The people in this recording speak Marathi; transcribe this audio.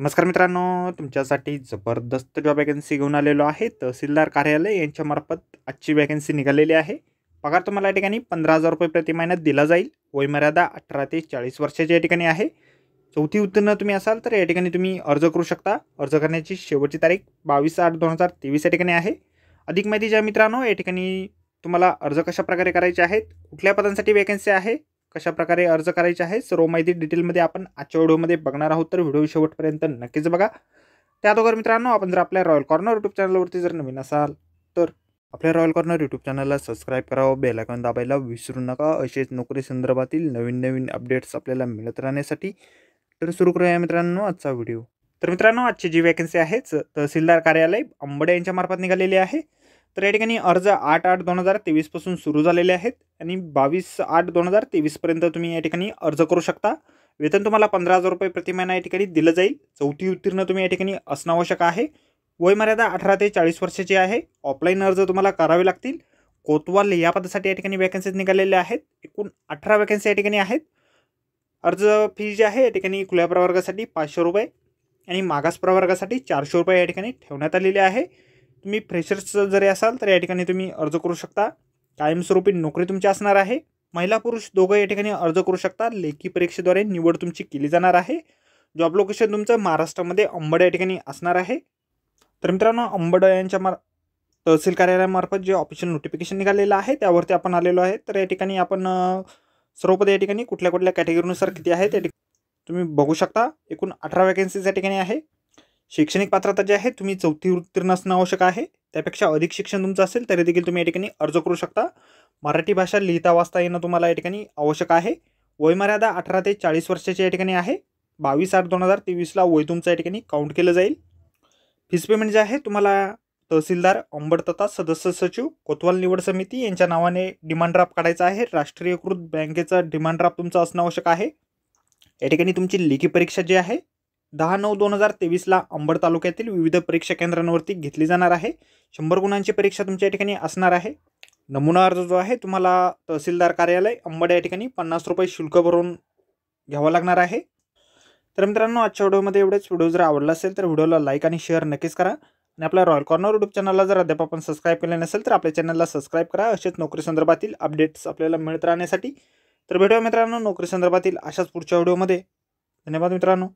नमस्कार मित्रांनो तुमच्यासाठी जबरदस्त जॉब वॅकन्सी घेऊन आलेलो आहे तहसीलदार कार्यालय यांच्यामार्फत आजची वॅकन्सी निघालेली आहे पगार तुम्हाला या ठिकाणी पंधरा हजार रुपये प्रति महिन्यात दिला जाईल वयमर्यादा अठरा ते चाळीस वर्षाच्या या ठिकाणी आहे चौथी उत्तीर्ण तुम्ही असाल तर या ठिकाणी तुम्ही अर्ज करू शकता अर्ज करण्याची शेवटची तारीख बावीस आठ दोन हजार तेवीस या ठिकाणी आहे अधिक माहिती ज्या मित्रांनो या ठिकाणी तुम्हाला अर्ज कशा प्रकारे करायचे आहेत कुठल्या पदांसाठी वॅकन्सी आहे कशा प्रकारे अर्ज करायचे आहे सर्व माहिती डिटेलमध्ये आपण आजच्या व्हिडिओमध्ये बघणार आहोत तर व्हिडिओ शेवटपर्यंत नक्कीच बघा त्या अगोदर मित्रांनो आपण जर आपल्या रॉयल कॉर्नर यूट्यूब चॅनलवरती जर नवीन असाल तर आपल्या रॉयल कॉर्नर यूट्यूब चॅनलला सबस्क्राईब करावं बेलायकॉन दाबायला विसरू नका असेच नोकरी संदर्भातील नवीन नवीन अपडेट्स आपल्याला मिळत राहण्यासाठी तर सुरू करूया मित्रांनो आजचा व्हिडिओ तर मित्रांनो आजची जी वॅकन्सी आहेच तहसीलदार कार्यालय आंबडे मार्फत निघालेली आहे तर या ठिकाणी अर्ज आठ आठ दोन हजार तेवीसपासून सुरू झालेले आहेत आणि बावीस आठ दोन हजार तेवीसपर्यंत तुम्ही या ठिकाणी अर्ज करू शकता वेतन तुम्हाला पंधरा हजार रुपये प्रति महिना या ठिकाणी दिलं जाईल चौथी उत्तीर्ण तुम्ही या ठिकाणी असणं आवश्यक आहे वयमर्यादा अठरा ते चाळीस वर्षाची आहे ऑफलाईन अर्ज तुम्हाला करावे लागतील कोतवाल या पदासाठी या ठिकाणी वॅकन्सीज निघालेल्या आहेत एकूण अठरा वॅकन्सी या ठिकाणी आहेत अर्ज फी जी आहे या ठिकाणी खुल्या प्रवर्गासाठी पाचशे रुपये आणि मागास प्रवर्गासाठी चारशे रुपये या ठिकाणी ठेवण्यात आलेले आहे तुम्ही फ्रेशर्स जरी असाल तर या ठिकाणी तुम्ही अर्ज करू शकता कायमस्वरूपी नोकरी तुमची असणार आहे महिला पुरुष दोघं या ठिकाणी अर्ज करू शकता लेखी परीक्षेद्वारे निवड तुमची केली जाणार आहे जॉब लोकेशन तुमचं महाराष्ट्रामध्ये अंबड या ठिकाणी असणार आहे तर मित्रांनो अंबड यांच्या मार तहसील कार्यालयामार्फत जे ऑफिशियल नोटिफिकेशन निघालेलं आहे त्यावरती आपण आलेलो आहे तर या ठिकाणी आपण सर्वपद या ठिकाणी कुठल्या कुठल्या कॅटेगरीनुसार किती आहे त्या ठिकाणी तुम्ही बघू शकता एकूण अठरा वॅकन्सीज या ठिकाणी आहे शैक्षणिक पात्रता जी आहे तुम्ही चौथी उत्तीर्ण असणं आवश्यक आहे त्यापेक्षा अधिक शिक्षण तुमचं असेल तरी देखील तुम्ही या ठिकाणी अर्ज करू शकता मराठी भाषा लिहिता वाचता येणं तुम्हाला या ठिकाणी आवश्यक आहे वयमर्यादा अठरा ते चाळीस वर्षाची या ठिकाणी आहे बावीस आठ दोन हजार तेवीसला वय तुमचं या ठिकाणी काउंट केलं जाईल फीस पेमेंट जे आहे तुम्हाला तहसीलदार तथा सदस्य सचिव कोतवाल निवड समिती यांच्या नावाने डिमांड ड्राफ्ट काढायचा आहे राष्ट्रीयकृत बँकेचा डिमांड ड्राफ्ट तुमचं असणं आवश्यक आहे या ठिकाणी तुमची लेखी परीक्षा जी आहे दहा नऊ दोन हजार तेवीसला अंबड तालुक्यातील विविध परीक्षा केंद्रांवरती घेतली जाणार आहे शंभर गुणांची परीक्षा तुमच्या ठिकाणी असणार आहे नमुना अर्ज जो आहे तुम्हाला तहसीलदार कार्यालय अंबड या ठिकाणी पन्नास रुपये शुल्क भरून घ्यावा लागणार आहे तर मित्रांनो आजच्या व्हिडिओमध्ये एवढेच व्हिडिओ जर आवडला असेल तर व्हिडिओला लाईक आणि शेअर नक्कीच करा आणि आपल्या रॉयल कॉर्नर यूट्यूब चॅनलला जर अद्याप आपण सबस्क्राईब केले नसेल तर आपल्या चॅनलला सबस्क्राईब करा असेच नोकरी संदर्भातील अपडेट्स आपल्याला मिळत राहण्यासाठी तर भेटूया मित्रांनो नोकरी संदर्भातील अशाच पुढच्या व्हिडिओमध्ये धन्यवाद मित्रांनो